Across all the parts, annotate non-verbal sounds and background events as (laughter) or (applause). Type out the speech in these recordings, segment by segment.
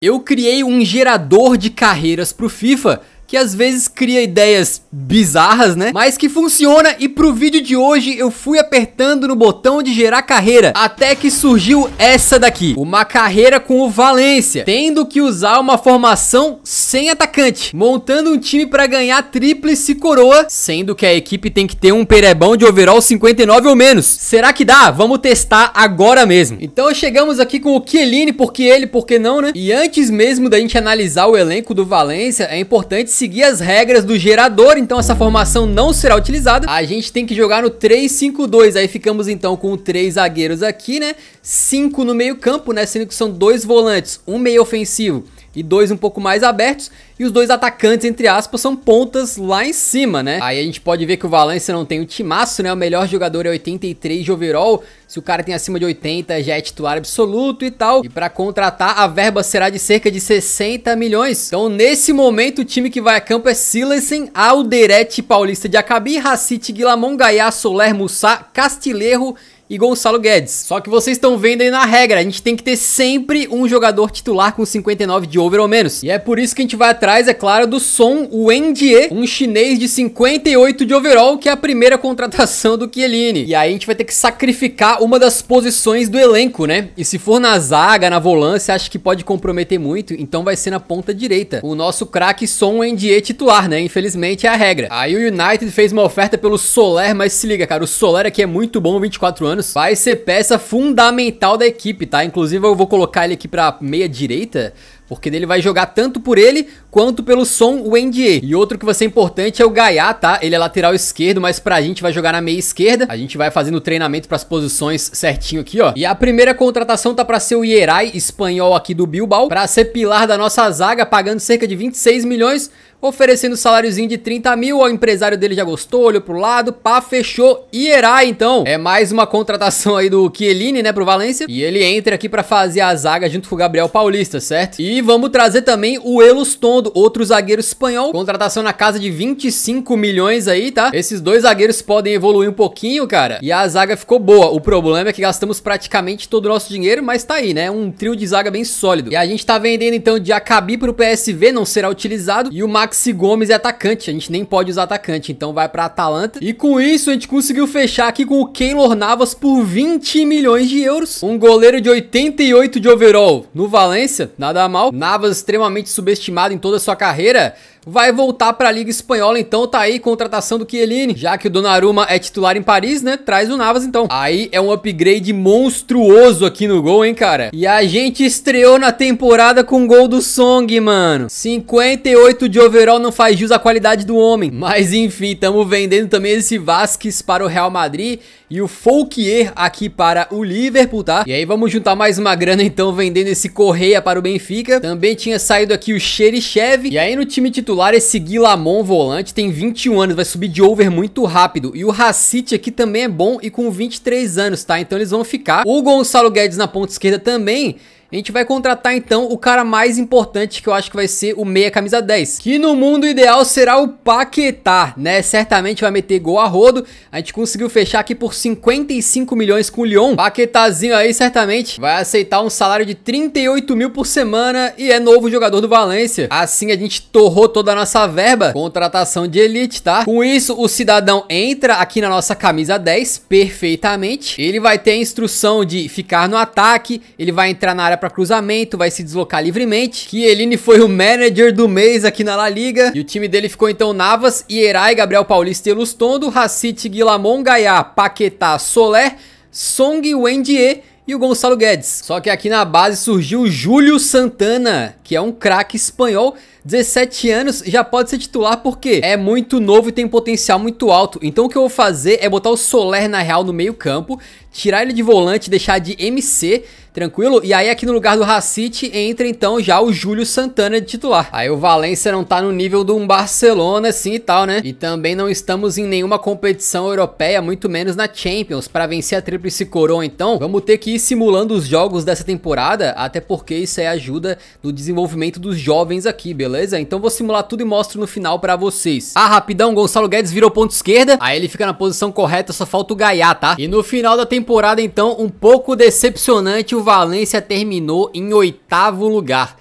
Eu criei um gerador de carreiras para o FIFA que às vezes cria ideias bizarras, né? Mas que funciona e pro vídeo de hoje eu fui apertando no botão de gerar carreira até que surgiu essa daqui, uma carreira com o Valência, tendo que usar uma formação sem atacante, montando um time para ganhar tríplice coroa, sendo que a equipe tem que ter um perebão de overall 59 ou menos. Será que dá? Vamos testar agora mesmo. Então chegamos aqui com o Chiellini, porque ele, porque não, né? E antes mesmo da gente analisar o elenco do Valência, é importante seguir as regras do gerador, então essa formação não será utilizada. A gente tem que jogar no 3-5-2, aí ficamos então com três zagueiros aqui, né? Cinco no meio campo, né? Sendo que são dois volantes, um meio ofensivo e dois um pouco mais abertos. E os dois atacantes, entre aspas, são pontas lá em cima, né? Aí a gente pode ver que o Valência não tem o timaço, né? O melhor jogador é 83 de overall. Se o cara tem acima de 80, já é titular absoluto e tal. E para contratar, a verba será de cerca de 60 milhões. Então, nesse momento, o time que vai a campo é Silasen, Alderete Paulista de Acabi, Racite, Guilamon, Gaia Soler, Mussá, Castilheiro e Gonçalo Guedes. Só que vocês estão vendo aí na regra, a gente tem que ter sempre um jogador titular com 59 de over ou menos. E é por isso que a gente vai atrás, é claro, do Son Wendie, um chinês de 58 de overall, que é a primeira contratação do Chiellini. E aí a gente vai ter que sacrificar uma das posições do elenco, né? E se for na zaga, na volância, acho que pode comprometer muito, então vai ser na ponta direita. O nosso craque Son Wendie titular, né? Infelizmente é a regra. Aí o United fez uma oferta pelo Soler, mas se liga, cara, o Soler aqui é muito bom, 24 anos, anos, vai ser peça fundamental da equipe, tá? Inclusive eu vou colocar ele aqui pra meia direita, porque ele vai jogar tanto por ele quanto pelo som o Wendy. E outro que vai ser importante é o Gaia tá? Ele é lateral esquerdo, mas pra gente vai jogar na meia esquerda. A gente vai fazendo o treinamento pras posições certinho aqui, ó. E a primeira contratação tá pra ser o Ierai, espanhol aqui do Bilbao, pra ser pilar da nossa zaga, pagando cerca de 26 milhões oferecendo saláriozinho de 30 mil, o empresário dele já gostou, olhou pro lado, pá, fechou Ierai, então. É mais uma contratação aí do Chiellini, né, pro Valência, e ele entra aqui pra fazer a zaga junto com o Gabriel Paulista, certo? E vamos trazer também o Elustondo, outro zagueiro espanhol. Contratação na casa de 25 milhões aí, tá? Esses dois zagueiros podem evoluir um pouquinho, cara. E a zaga ficou boa. O problema é que gastamos praticamente todo o nosso dinheiro, mas tá aí, né? Um trio de zaga bem sólido. E a gente tá vendendo então de Acabi pro PSV, não será utilizado. E o Maxi Gomes é atacante. A gente nem pode usar atacante, então vai pra Atalanta. E com isso a gente conseguiu fechar aqui com o Keylor Navas por 20 milhões de euros. Um goleiro de 88 de overall no Valência, nada mal. Navas extremamente subestimado em toda a sua carreira, vai voltar para a Liga Espanhola, então tá aí contratação do Chiellini, já que o Donnarumma é titular em Paris, né? Traz o Navas então. Aí é um upgrade monstruoso aqui no gol, hein, cara? E a gente estreou na temporada com gol do Song, mano. 58 de overall não faz jus à qualidade do homem. Mas enfim, tamo vendendo também esse Vasquez para o Real Madrid e o Fouquier aqui para o Liverpool, tá? E aí vamos juntar mais uma grana então vendendo esse Correia para o Benfica. Também tinha saído aqui o Xerichev e aí no time titular titular esse é Guilamon volante, tem 21 anos, vai subir de over muito rápido. E o Racite aqui também é bom e com 23 anos, tá? Então eles vão ficar. O Gonçalo Guedes na ponta esquerda também a gente vai contratar então o cara mais importante que eu acho que vai ser o meia camisa 10, que no mundo ideal será o Paquetá, né? Certamente vai meter gol a rodo. A gente conseguiu fechar aqui por 55 milhões com o Lyon. Paquetazinho aí certamente vai aceitar um salário de 38 mil por semana e é novo jogador do Valência. Assim a gente torrou toda a nossa verba, contratação de elite, tá? Com isso o cidadão entra aqui na nossa camisa 10 perfeitamente. Ele vai ter a instrução de ficar no ataque, ele vai entrar na área para cruzamento, vai se deslocar livremente. Kieline foi o manager do mês aqui na La Liga. E o time dele ficou então Navas, Ierai, Gabriel Paulista e Lustondo, Racit, Guilamon, Gaiá, Paquetá, Solé, Song Wendie Wendier e o Gonçalo Guedes. Só que aqui na base surgiu o Júlio Santana, que é um craque espanhol 17 anos já pode ser titular porque é muito novo e tem potencial muito alto. Então o que eu vou fazer é botar o Soler na real no meio campo, tirar ele de volante, deixar de MC, tranquilo? E aí aqui no lugar do Racite entra então já o Júlio Santana de titular. Aí o Valência não tá no nível de um Barcelona assim e tal, né? E também não estamos em nenhuma competição europeia, muito menos na Champions. Para vencer a tríplice coroa então, vamos ter que ir simulando os jogos dessa temporada, até porque isso aí ajuda no desenvolvimento dos jovens aqui, beleza? beleza? Então vou simular tudo e mostro no final pra vocês. Ah, rapidão, Gonçalo Guedes virou ponto esquerda, aí ele fica na posição correta, só falta o Gaiá, tá? E no final da temporada, então, um pouco decepcionante, o Valência terminou em oitavo lugar.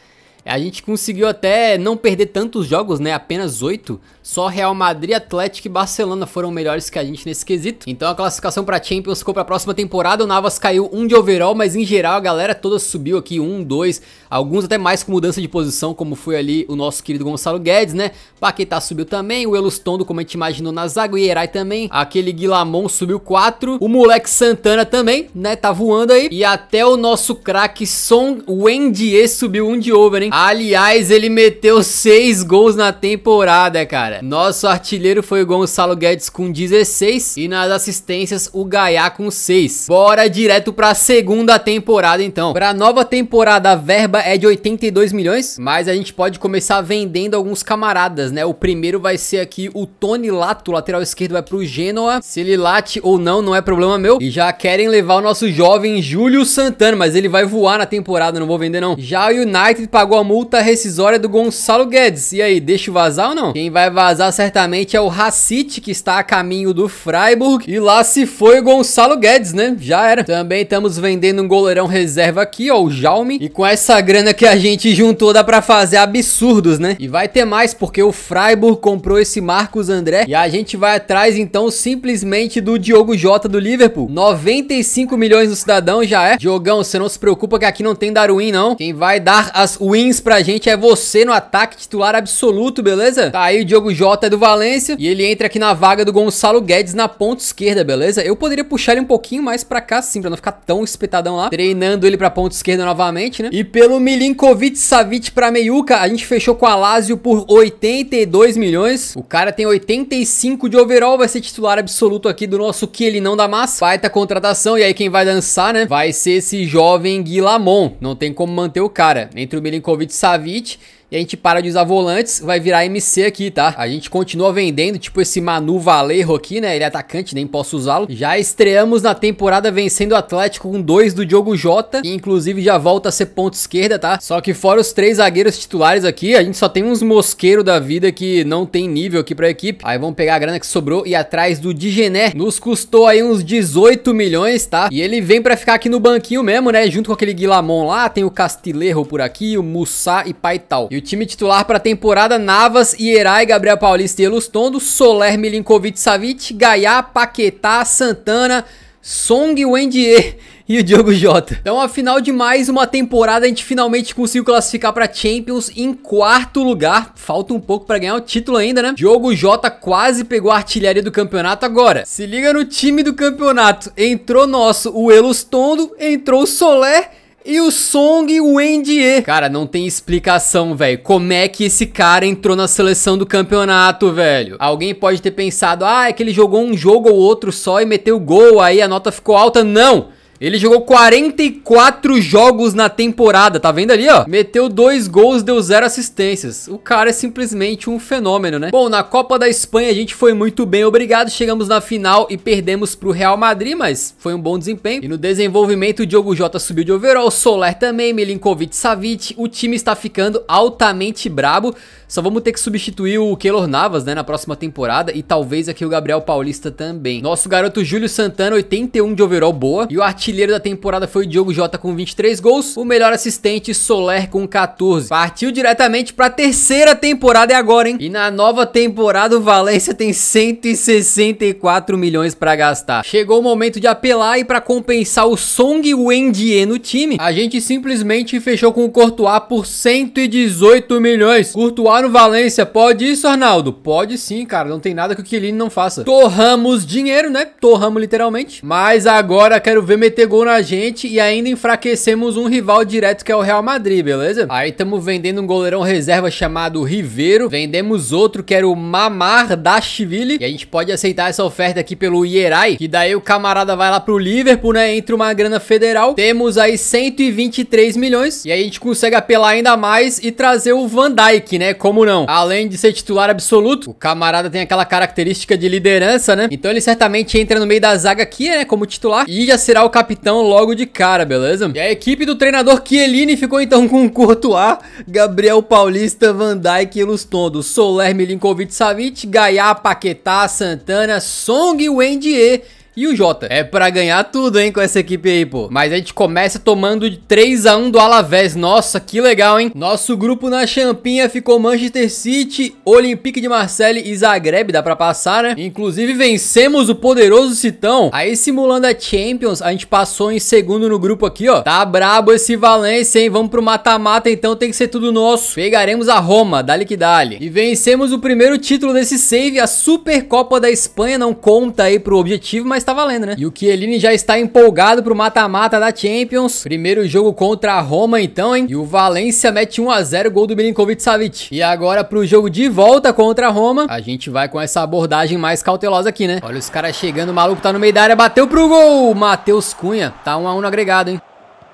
A gente conseguiu até não perder tantos jogos, né? Apenas oito Só Real Madrid, Atlético e Barcelona foram melhores que a gente nesse quesito. Então a classificação para Champions ficou para a próxima temporada. O Navas caiu um de overall, mas em geral a galera toda subiu aqui, um, dois, alguns até mais com mudança de posição, como foi ali o nosso querido Gonçalo Guedes, né? Paquetá subiu também, o Elustondo, como a gente imaginou, na zaga, o Ierai também. Aquele Guilamon subiu quatro o moleque Santana também, né? Tá voando aí. E até o nosso craque Son Wendy subiu um de over, hein? Aliás, ele meteu 6 gols na temporada, cara. Nosso artilheiro foi o Gonçalo Guedes com 16 e nas assistências o Gaiá com 6. Bora direto para a segunda temporada então. Para a nova temporada a verba é de 82 milhões, mas a gente pode começar vendendo alguns camaradas, né? O primeiro vai ser aqui o Tony Lato, lateral esquerdo vai pro Genoa. Se ele late ou não, não é problema meu. E já querem levar o nosso jovem Júlio Santana, mas ele vai voar na temporada, não vou vender não. Já o United pagou a multa rescisória do Gonçalo Guedes. E aí, deixa vazar ou não? Quem vai vazar certamente é o Racit, que está a caminho do Freiburg. E lá se foi o Gonçalo Guedes, né? Já era. Também estamos vendendo um goleirão reserva aqui, ó, o Jaume. E com essa grana que a gente juntou, dá pra fazer absurdos, né? E vai ter mais, porque o Freiburg comprou esse Marcos André. E a gente vai atrás, então, simplesmente do Diogo Jota do Liverpool. 95 milhões no cidadão já é. Jogão, você não se preocupa que aqui não tem Darwin, não. Quem vai dar as wins Martins pra gente é você no ataque titular absoluto, beleza? Tá aí o Diogo Jota é do Valência e ele entra aqui na vaga do Gonçalo Guedes na ponta esquerda, beleza? Eu poderia puxar ele um pouquinho mais pra cá, sim, pra não ficar tão espetadão lá. Treinando ele pra ponta esquerda novamente, né? E pelo Milinkovic Savic pra Meiuca, a gente fechou com a Lazio por 82 milhões. O cara tem 85 de overall, vai ser titular absoluto aqui do nosso Kielinão da Massa. Baita contratação, e aí quem vai dançar, né? Vai ser esse jovem Guilamon. Não tem como manter o cara. Entre o Milinkovic Milinkovic-Savic e a gente para de usar volantes, vai virar MC aqui, tá? A gente continua vendendo, tipo esse Manu Valero aqui, né? Ele é atacante, nem posso usá-lo. Já estreamos na temporada vencendo o Atlético com dois do Diogo Jota, que inclusive já volta a ser ponto esquerda, tá? Só que fora os três zagueiros titulares aqui, a gente só tem uns mosqueiro da vida que não tem nível aqui pra equipe. Aí vamos pegar a grana que sobrou e atrás do Digené. Nos custou aí uns 18 milhões, tá? E ele vem pra ficar aqui no banquinho mesmo, né? Junto com aquele Guilamon lá, tem o Castilerro por aqui, o Mussá e Paital. E o time titular para a temporada, Navas, Ierai, Gabriel Paulista e Elustondo, Soler, Milinkovic, Savic, Gaiá, Paquetá, Santana, Song, Wendier (laughs) e o Diogo Jota. Então, afinal de mais uma temporada, a gente finalmente conseguiu classificar para Champions em quarto lugar. Falta um pouco para ganhar o título ainda, né? Diogo Jota quase pegou a artilharia do campeonato agora. Se liga no time do campeonato. Entrou nosso o Elustondo, entrou o Soler e o Song Wendy. Cara, não tem explicação, velho. Como é que esse cara entrou na seleção do campeonato, velho? Alguém pode ter pensado, ah, é que ele jogou um jogo ou outro só e meteu gol, aí a nota ficou alta. Não! Ele jogou 44 jogos na temporada, tá vendo ali, ó? Meteu dois gols, deu zero assistências. O cara é simplesmente um fenômeno, né? Bom, na Copa da Espanha a gente foi muito bem, obrigado. Chegamos na final e perdemos pro Real Madrid, mas foi um bom desempenho. E no desenvolvimento, o Diogo Jota subiu de overall, Soler também, Milinkovic, Savic. O time está ficando altamente brabo. Só vamos ter que substituir o Keylor Navas, né, na próxima temporada e talvez aqui o Gabriel Paulista também. Nosso garoto Júlio Santana, 81 de overall, boa. E o artilheiro da temporada foi o Diogo Jota com 23 gols, o melhor assistente Soler com 14. Partiu diretamente para a terceira temporada e é agora, hein? E na nova temporada o Valência tem 164 milhões para gastar. Chegou o momento de apelar e para compensar o Song Wendie no time, a gente simplesmente fechou com o Courtois por 118 milhões. Courtois no Valência, pode isso, Arnaldo? Pode sim, cara, não tem nada que o Chiellini não faça. Torramos dinheiro, né? Torramos literalmente. Mas agora quero ver meter meter gol na gente e ainda enfraquecemos um rival direto que é o Real Madrid, beleza? Aí estamos vendendo um goleirão reserva chamado Ribeiro, vendemos outro que era o Mamar Dashville e a gente pode aceitar essa oferta aqui pelo Ierai, que daí o camarada vai lá pro Liverpool, né, entra uma grana federal. Temos aí 123 milhões e aí a gente consegue apelar ainda mais e trazer o Van Dijk, né, como não? Além de ser titular absoluto, o camarada tem aquela característica de liderança, né? Então ele certamente entra no meio da zaga aqui, né, como titular e já será o capitão capitão logo de cara, beleza? E a equipe do treinador Chiellini ficou então com Courtois, Gabriel Paulista, Van Dijk e Lustondo, Soler, Milinkovic, Savic, Gaia, Paquetá, Santana, Song e Wendier e o Jota. É pra ganhar tudo, hein, com essa equipe aí, pô. Mas a gente começa tomando de 3x1 do Alavés. Nossa, que legal, hein? Nosso grupo na champinha ficou Manchester City, Olympique de Marseille e Zagreb. Dá pra passar, né? Inclusive, vencemos o poderoso Citão. Aí, simulando a Champions, a gente passou em segundo no grupo aqui, ó. Tá brabo esse Valência, hein? Vamos pro mata-mata, então tem que ser tudo nosso. Pegaremos a Roma, dali que dali. E vencemos o primeiro título desse save, a Supercopa da Espanha. Não conta aí pro objetivo, mas está valendo, né? E o Chiellini já está empolgado pro mata-mata da Champions. Primeiro jogo contra a Roma, então, hein? E o Valencia mete 1x0, gol do Milinkovic Savic. E agora pro jogo de volta contra a Roma, a gente vai com essa abordagem mais cautelosa aqui, né? Olha os caras chegando, o maluco tá no meio da área, bateu pro gol! Matheus Cunha, tá 1x1 no agregado, hein?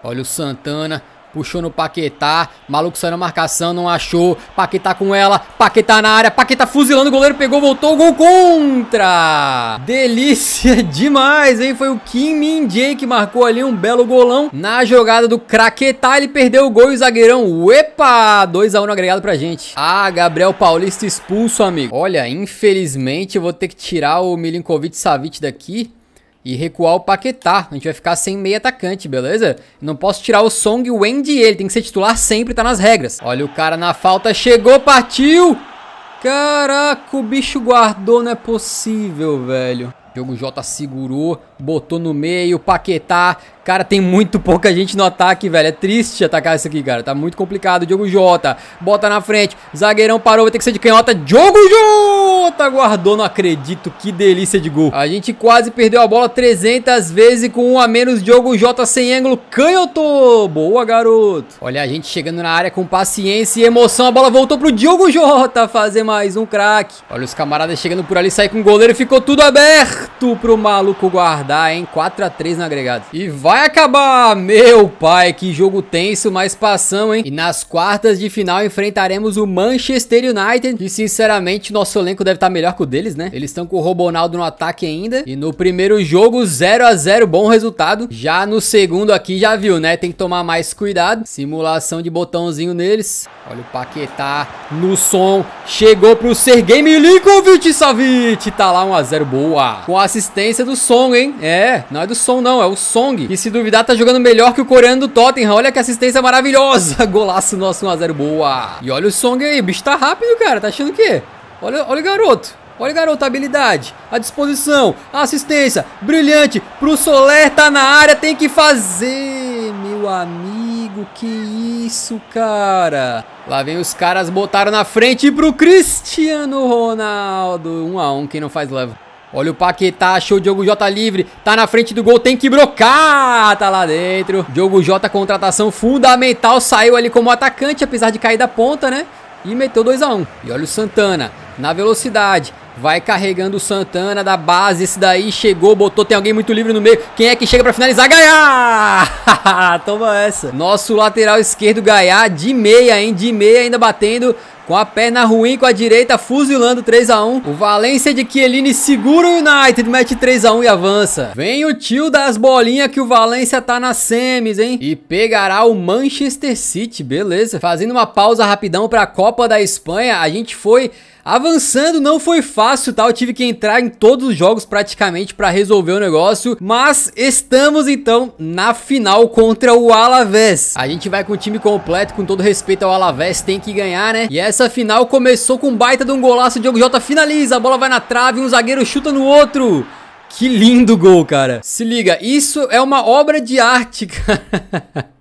Olha o Santana, Puxou no Paquetá. Maluco saiu na marcação, não achou. Paquetá com ela. Paquetá na área. Paquetá fuzilando. O goleiro pegou, voltou. Gol contra. Delícia (laughs) demais, hein? Foi o Kim Min Jae que marcou ali um belo golão. Na jogada do Craquetá, ele perdeu o gol e o zagueirão. Epa! 2x1 um agregado pra gente. Ah, Gabriel Paulista expulso, amigo. Olha, infelizmente eu vou ter que tirar o Milinkovic Savic daqui e recuar o Paquetá. A gente vai ficar sem meio atacante, beleza? Não posso tirar o Song e o Wendy, ele tem que ser titular sempre, tá nas regras. Olha o cara na falta, chegou, partiu! Caraca, o bicho guardou, não é possível, velho. Jogo Jota segurou, botou no meio, Paquetá Cara, tem muito pouca gente no ataque, velho. É triste atacar isso aqui, cara. Tá muito complicado. Diogo Jota, bota na frente. Zagueirão parou, vai ter que ser de canhota. Diogo Jota guardou, não acredito. Que delícia de gol. A gente quase perdeu a bola 300 vezes com um a menos. Diogo Jota sem ângulo. Canhoto. Boa, garoto. Olha a gente chegando na área com paciência e emoção. A bola voltou pro Diogo Jota fazer mais um craque. Olha os camaradas chegando por ali, sai com o goleiro. Ficou tudo aberto pro maluco guardar, hein? 4x3 no agregado. E vai Vai acabar! Meu pai, que jogo tenso, mas passamos, hein? E nas quartas de final enfrentaremos o Manchester United, e sinceramente nosso elenco deve estar tá melhor que o deles, né? Eles estão com o Robonaldo no ataque ainda. E no primeiro jogo, 0 a 0 bom resultado. Já no segundo aqui, já viu, né? Tem que tomar mais cuidado. Simulação de botãozinho neles. Olha o Paquetá no som. Chegou pro Sergei Milinkovic, Savic! Tá lá 1 a 0 boa. Com a assistência do Song, hein? É, não é do Som não, é o Song, se duvidar, tá jogando melhor que o coreano do Tottenham. Olha que assistência maravilhosa. (laughs) Golaço nosso 1x0. Boa. E olha o Song aí. O bicho tá rápido, cara. Tá achando o quê? Olha, olha o garoto. Olha, garoto, a habilidade, a disposição, a assistência. Brilhante. Pro Soler, tá na área. Tem que fazer, meu amigo. Que isso, cara. Lá vem os caras, botaram na frente pro Cristiano Ronaldo. 1 um a 1 um, quem não faz leva. Olha o Paquetá, achou o Diogo Jota livre, tá na frente do gol, tem que brocar, tá lá dentro. Diogo Jota, contratação fundamental, saiu ali como atacante, apesar de cair da ponta, né? E meteu 2x1. Um. E olha o Santana, na velocidade, vai carregando o Santana da base, esse daí chegou, botou, tem alguém muito livre no meio. Quem é que chega para finalizar? Gaiá! (laughs) Toma essa. Nosso lateral esquerdo, Gaiá, de meia, hein? De meia ainda batendo com a perna ruim com a direita, fuzilando 3x1. O Valência de Chiellini segura o United, mete 3x1 e avança. Vem o tio das bolinhas que o Valência tá na semis, hein? E pegará o Manchester City, beleza. Fazendo uma pausa rapidão pra Copa da Espanha, a gente foi Avançando não foi fácil, tá? Eu tive que entrar em todos os jogos praticamente para resolver o negócio, mas estamos então na final contra o Alavés. A gente vai com o time completo, com todo respeito ao Alavés, tem que ganhar, né? E essa final começou com baita de um golaço, o Diogo Jota finaliza, a bola vai na trave, um zagueiro chuta no outro. Que lindo gol, cara. Se liga, isso é uma obra de arte, (laughs) cara.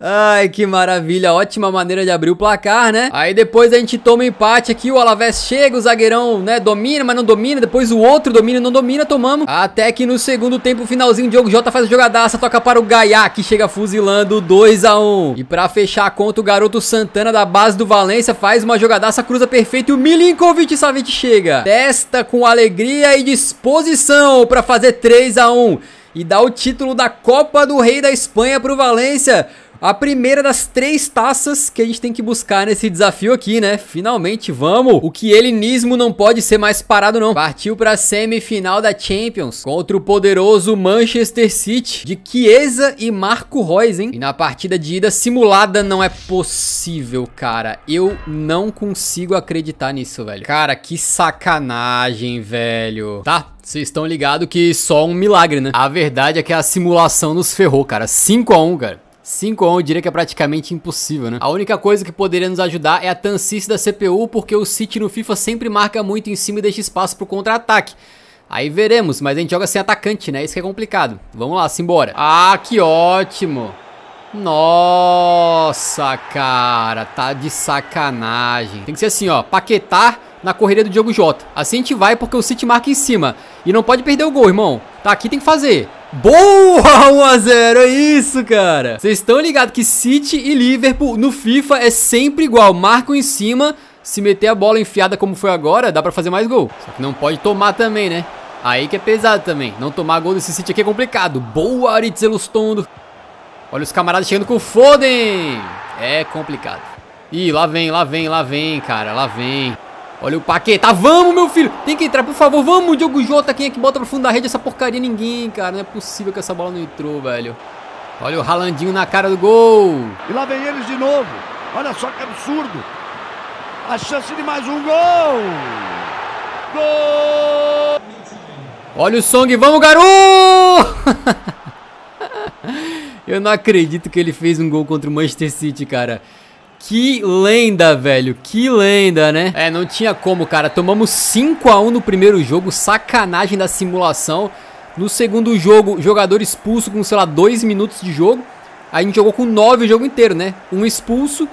Ai, que maravilha, ótima maneira de abrir o placar, né? Aí depois a gente toma o empate aqui, o Alavés chega, o zagueirão, né, domina, mas não domina, depois o outro domina, não domina, tomamos. Até que no segundo tempo, finalzinho, o Diogo Jota faz a jogadaça, toca para o Gaiá, que chega fuzilando 2 a 1 um. E para fechar a conta, o garoto Santana da base do Valência faz uma jogadaça, cruza perfeito e o Milinkovic Savic chega. Testa com alegria e disposição para fazer 3 a 1 um e dá o título da Copa do Rei da Espanha para o Valência. A primeira das três taças que a gente tem que buscar nesse desafio aqui, né? Finalmente, vamos! O que ele não pode ser mais parado, não. Partiu pra semifinal da Champions contra o poderoso Manchester City de Chiesa e Marco Reus, hein? E na partida de ida simulada não é possível, cara. Eu não consigo acreditar nisso, velho. Cara, que sacanagem, velho. Tá vocês estão ligados que só um milagre, né? A verdade é que é a simulação nos ferrou, cara. 5x1, cara. 5 a 1 eu diria que é praticamente impossível, né? A única coisa que poderia nos ajudar é a tancice da CPU, porque o City no FIFA sempre marca muito em cima e deixa espaço pro contra-ataque. Aí veremos, mas a gente joga sem atacante, né? Isso que é complicado. Vamos lá, simbora. Ah, que ótimo. Nossa, cara, tá de sacanagem. Tem que ser assim, ó, paquetar na correria do Diogo Jota. Assim a gente vai porque o City marca em cima. E não pode perder o gol, irmão. Tá, aqui tem que fazer. Boa! 1x0, é isso, cara! Vocês estão ligados que City e Liverpool no FIFA é sempre igual. Marcam em cima, se meter a bola enfiada como foi agora, dá pra fazer mais gol. Só que não pode tomar também, né? Aí que é pesado também. Não tomar gol desse City aqui é complicado. Boa, Aritz Elustondo. Olha os camaradas chegando com o Foden. É complicado. Ih, lá vem, lá vem, lá vem, cara. Lá vem. Olha o Paqueta, vamos meu filho Tem que entrar, por favor, vamos Diogo Jota Quem é que bota pro fundo da rede essa porcaria? Ninguém, cara, não é possível que essa bola não entrou, velho Olha o Ralandinho na cara do gol E lá vem eles de novo Olha só que absurdo A chance de mais um gol Gol Olha o Song, vamos garoto (laughs) Eu não acredito que ele fez um gol contra o Manchester City, cara que lenda, velho. Que lenda, né? É, não tinha como, cara. Tomamos 5 a 1 no primeiro jogo, sacanagem da simulação. No segundo jogo, jogador expulso com, sei lá, 2 minutos de jogo. A gente jogou com 9 o jogo inteiro, né? Um expulso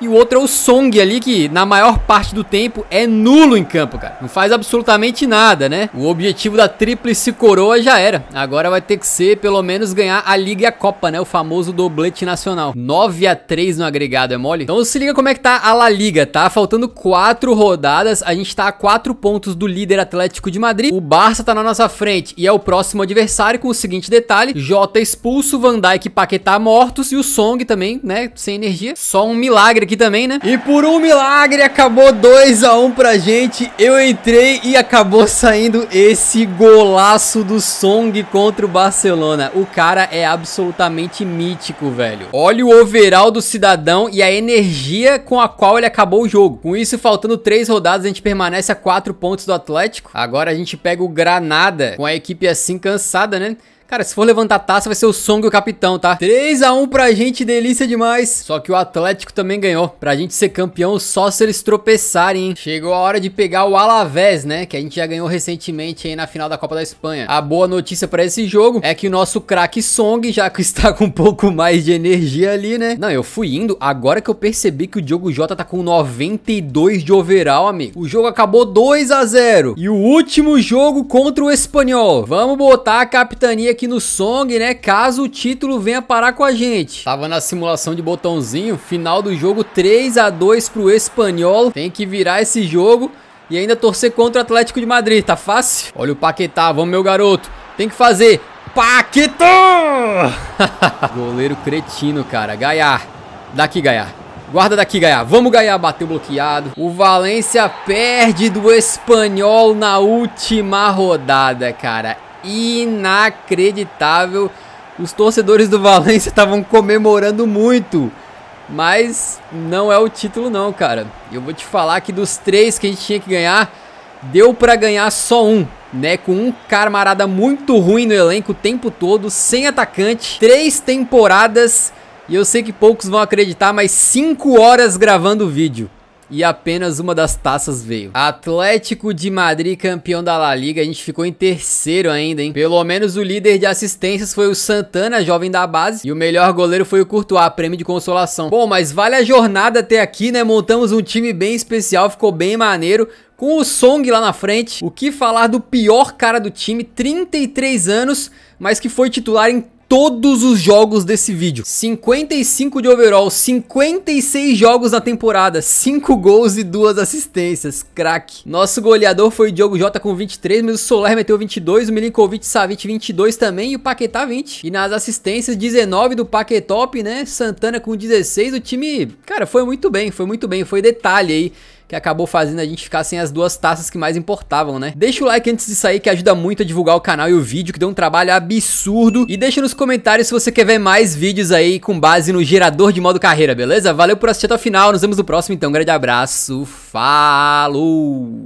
e o outro é o Song ali, que na maior parte do tempo é nulo em campo, cara. Não faz absolutamente nada, né? O objetivo da tríplice coroa já era. Agora vai ter que ser, pelo menos, ganhar a Liga e a Copa, né? O famoso doblete nacional. 9 a 3 no agregado, é mole? Então se liga como é que tá a La Liga, tá? Faltando quatro rodadas, a gente tá a quatro pontos do líder Atlético de Madrid. O Barça tá na nossa frente e é o próximo adversário com o seguinte detalhe. Jota expulso, Van Dijk e Paquetá mortos e o Song também, né? Sem energia. Só um milagre aqui também, né? E por um milagre, acabou 2x1 um pra gente. Eu entrei e acabou saindo esse golaço do Song contra o Barcelona. O cara é absolutamente mítico, velho. Olha o overall do cidadão e a energia com a qual ele acabou o jogo. Com isso, faltando 3 rodadas, a gente permanece a 4 pontos do Atlético. Agora a gente pega o Granada com a equipe assim cansada, né? Cara, se for levantar a taça, vai ser o Song e o capitão, tá? 3x1 pra gente, delícia demais. Só que o Atlético também ganhou. Pra gente ser campeão, só se eles tropeçarem, hein? Chegou a hora de pegar o Alavés, né? Que a gente já ganhou recentemente aí na final da Copa da Espanha. A boa notícia pra esse jogo é que o nosso craque Song, já que está (laughs) com um pouco mais de energia ali, né? Não, eu fui indo. Agora que eu percebi que o Diogo Jota tá com 92 de overall, amigo. O jogo acabou 2 a 0 E o último jogo contra o Espanhol. Vamos botar a capitania aqui no Song, né? Caso o título venha parar com a gente. Tava na simulação de botãozinho, final do jogo 3 a 2 pro Espanhol. Tem que virar esse jogo e ainda torcer contra o Atlético de Madrid, tá fácil? Olha o Paquetá, vamos meu garoto. Tem que fazer. Paquetá! (laughs) Goleiro cretino, cara. gaia Daqui, gaia Guarda daqui, Gaia. Vamos, Gaia. Bateu bloqueado. O Valência perde do Espanhol na última rodada, cara inacreditável. Os torcedores do Valência estavam comemorando muito. Mas não é o título não, cara. Eu vou te falar que dos três que a gente tinha que ganhar, deu para ganhar só um, né? Com um camarada muito ruim no elenco o tempo todo, sem atacante, três temporadas. E eu sei que poucos vão acreditar, mas cinco horas gravando o vídeo e apenas uma das taças veio. Atlético de Madrid, campeão da La Liga, a gente ficou em terceiro ainda, hein? Pelo menos o líder de assistências foi o Santana, jovem da base, e o melhor goleiro foi o Courtois, prêmio de consolação. Bom, mas vale a jornada até aqui, né? Montamos um time bem especial, ficou bem maneiro com o Song lá na frente. O que falar do pior cara do time, 33 anos, mas que foi titular em todos os jogos desse vídeo. 55 de overall, 56 jogos na temporada, 5 gols e 2 assistências, craque. Nosso goleador foi o Diogo Jota com 23, mas o Soler meteu 22, o Milinkovic Savic 22 também e o Paquetá 20. E nas assistências 19 do Paquetop, né? Santana com 16, o time, cara, foi muito bem, foi muito bem, foi detalhe aí que acabou fazendo a gente ficar sem as duas taças que mais importavam, né? Deixa o like antes de sair que ajuda muito a divulgar o canal e o vídeo, que deu um trabalho absurdo. E deixa nos comentários se você quer ver mais vídeos aí com base no gerador de modo carreira, beleza? Valeu por assistir até o final, nos vemos no próximo, então, um grande abraço, falou!